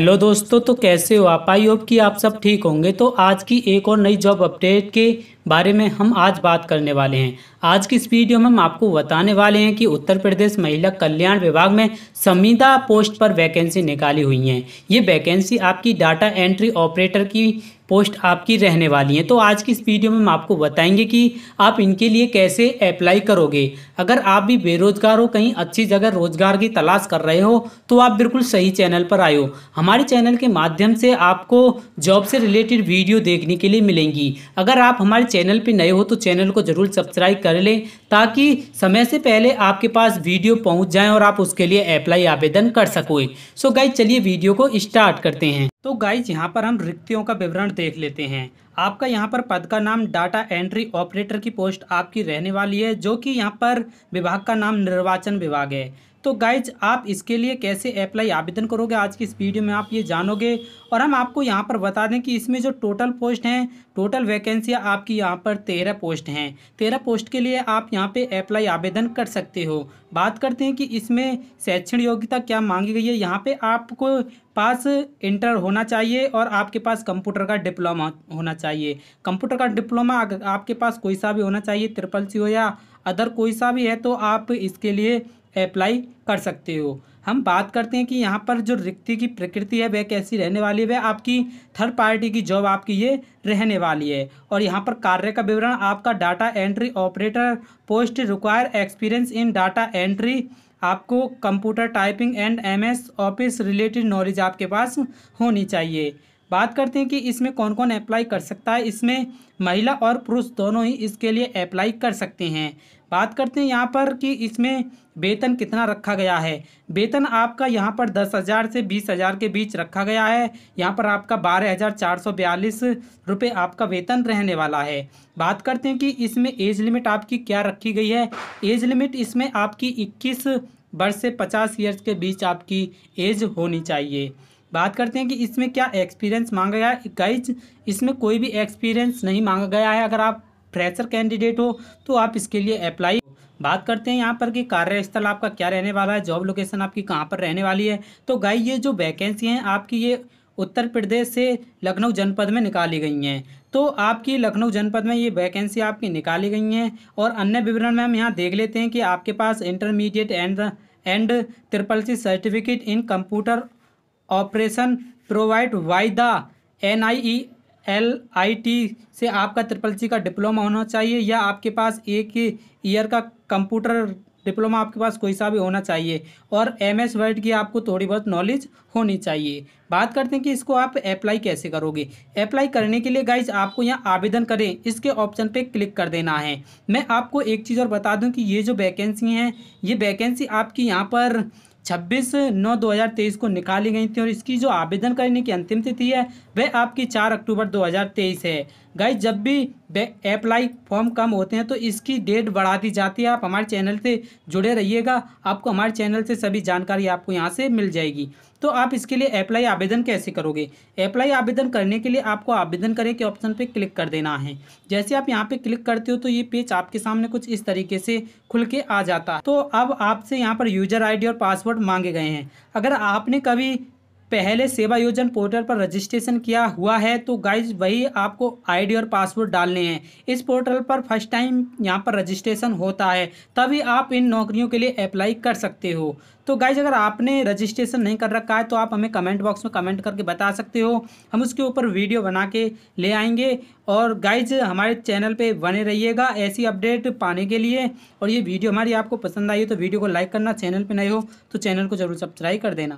hello दोस्तों तो कैसे हो आप आई होप कि आप सब ठीक होंगे तो आज की एक और नई जॉब अपडेट के बारे में हम आज बात करने वाले हैं आज की इस वीडियो में हम आपको बताने वाले हैं कि उत्तर प्रदेश महिला कल्याण विभाग में संविदा पोस्ट पर वैकेंसी निकाली हुई हैं ये वैकेंसी आपकी डाटा एंट्री ऑपरेटर की पोस्ट आपकी रहने वाली हैं तो आज की इस वीडियो में हम आपको बताएंगे कि आप इनके लिए कैसे अप्लाई करोगे अगर आप भी बेरोजगार हो कहीं अच्छी जगह रोजगार की तलाश कर रहे हो तो आप बिल्कुल सही चैनल पर आए हो हमारे चैनल के माध्यम से आपको जॉब से रिलेटेड वीडियो देखने के लिए मिलेंगी अगर आप हमारे चैनल पे नए हो तो चैनल को ज़रूर सब्सक्राइब कर लें ताकि समय से पहले आपके पास वीडियो पहुंच जाए और आप उसके लिए अप्लाई आवेदन कर सकोए सो गाइज चलिए वीडियो को स्टार्ट करते हैं तो गाइज यहाँ पर हम रिक्तियों का विवरण देख लेते हैं आपका यहाँ पर पद का नाम डाटा एंट्री ऑपरेटर की पोस्ट आपकी रहने वाली है जो कि यहाँ पर विभाग का नाम निर्वाचन विभाग है तो गाइज आप इसके लिए कैसे अप्लाई आवेदन करोगे आज की इस वीडियो में आप ये जानोगे और हम आपको यहाँ पर बता दें कि इसमें जो टोटल पोस्ट हैं टोटल वैकेंसियाँ आपकी यहाँ पर तेरह पोस्ट हैं तेरह पोस्ट के लिए आप यहाँ पे अप्लाई आवेदन कर सकते हो बात करते हैं कि इसमें शैक्षणिक योग्यता क्या मांगी गई है यहाँ पर आपको पास इंटर होना चाहिए और आपके पास कंप्यूटर का डिप्लोमा होना चाहिए कंप्यूटर का डिप्लोमा आपके पास कोई सा भी होना चाहिए ट्रिपल सी हो या अदर कोई सा भी है तो आप इसके लिए अप्लाई कर सकते हो हम बात करते हैं कि यहाँ पर जो रिक्ति की प्रकृति है वह कैसी रहने वाली है वह आपकी थर्ड पार्टी की जॉब आपकी ये रहने वाली है और यहाँ पर कार्य का विवरण आपका data entry operator post require experience in data entry आपको computer typing and MS Office related knowledge आपके पास होनी चाहिए बात करते हैं कि इसमें कौन कौन अप्लाई कर सकता है इसमें महिला और पुरुष दोनों ही इसके लिए अप्लाई कर सकते हैं बात करते हैं यहाँ पर कि इसमें वेतन कितना रखा गया है वेतन आपका यहाँ पर दस हज़ार से बीस हज़ार के बीच रखा गया है यहाँ पर आपका बारह हज़ार चार सौ बयालीस रुपये आपका वेतन रहने वाला है बात करते हैं कि इसमें एज लिमिट आपकी क्या रखी गई है एज लिमिट इसमें आपकी इक्कीस वर्ष से पचास ईयर्स के बीच आपकी एज होनी चाहिए बात करते हैं कि इसमें क्या एक्सपीरियंस मांगा गया है गाइज इसमें कोई भी एक्सपीरियंस नहीं मांगा गया है अगर आप फ्रेशर कैंडिडेट हो तो आप इसके लिए अप्लाई बात करते हैं यहाँ पर कि कार्यस्थल आपका क्या रहने वाला है जॉब लोकेशन आपकी कहाँ पर रहने वाली है तो गाई ये जो वैकेंसी हैं आपकी ये उत्तर प्रदेश से लखनऊ जनपद में निकाली गई हैं तो आपकी लखनऊ जनपद में ये वैकेंसी आपकी निकाली गई हैं और अन्य विवरण में हम यहाँ देख लेते हैं कि आपके पास intermediate and and triple C certificate in computer operation provide by the N I E L I T से आपका ट्रिपल सी का डिप्लोमा होना चाहिए या आपके पास एक ईयर का कंप्यूटर डिप्लोमा आपके पास कोई सा भी होना चाहिए और एम एस वर्ड की आपको थोड़ी बहुत नॉलेज होनी चाहिए बात करते हैं कि इसको आप अप्लाई कैसे करोगे अप्लाई करने के लिए गाइज आपको यहाँ आवेदन करें इसके ऑप्शन पे क्लिक कर देना है मैं आपको एक चीज़ और बता दूं कि ये जो वैकेंसी हैं ये वैकेंसी आपकी यहाँ पर छब्बीस नौ दो हज़ार तेईस को निकाली गई थी और इसकी जो आवेदन करने की अंतिम तिथि है वह आपकी चार अक्टूबर दो हज़ार तेईस है गाइज जब भी अप्लाई फॉर्म कम होते हैं तो इसकी डेट बढ़ा दी जाती है आप हमारे चैनल से जुड़े रहिएगा आपको हमारे चैनल से सभी जानकारी आपको यहाँ से मिल जाएगी तो आप इसके लिए अप्लाई आवेदन कैसे करोगे अप्लाई आवेदन करने के लिए आपको आवेदन करें के ऑप्शन पर क्लिक कर देना है जैसे आप यहाँ पर क्लिक करते हो तो ये पेज आपके सामने कुछ इस तरीके से खुल के आ जाता है तो अब आपसे यहाँ पर यूजर आई और पासवर्ड मांगे गए हैं अगर आपने कभी पहले सेवा योजन पोर्टल पर रजिस्ट्रेशन किया हुआ है तो गाइज वही आपको आईडी और पासवर्ड डालने हैं इस पोर्टल पर फर्स्ट टाइम यहाँ पर रजिस्ट्रेशन होता है तभी आप इन नौकरियों के लिए अप्लाई कर सकते हो तो गाइज अगर आपने रजिस्ट्रेशन नहीं कर रखा है तो आप हमें कमेंट बॉक्स में कमेंट करके बता सकते हो हम उसके ऊपर वीडियो बना के ले आएंगे और गाइज हमारे चैनल पे बने रहिएगा ऐसी अपडेट पाने के लिए और ये वीडियो हमारी आपको पसंद आई हो तो वीडियो को लाइक करना चैनल पे नए हो तो चैनल को जरूर सब्सक्राइब कर देना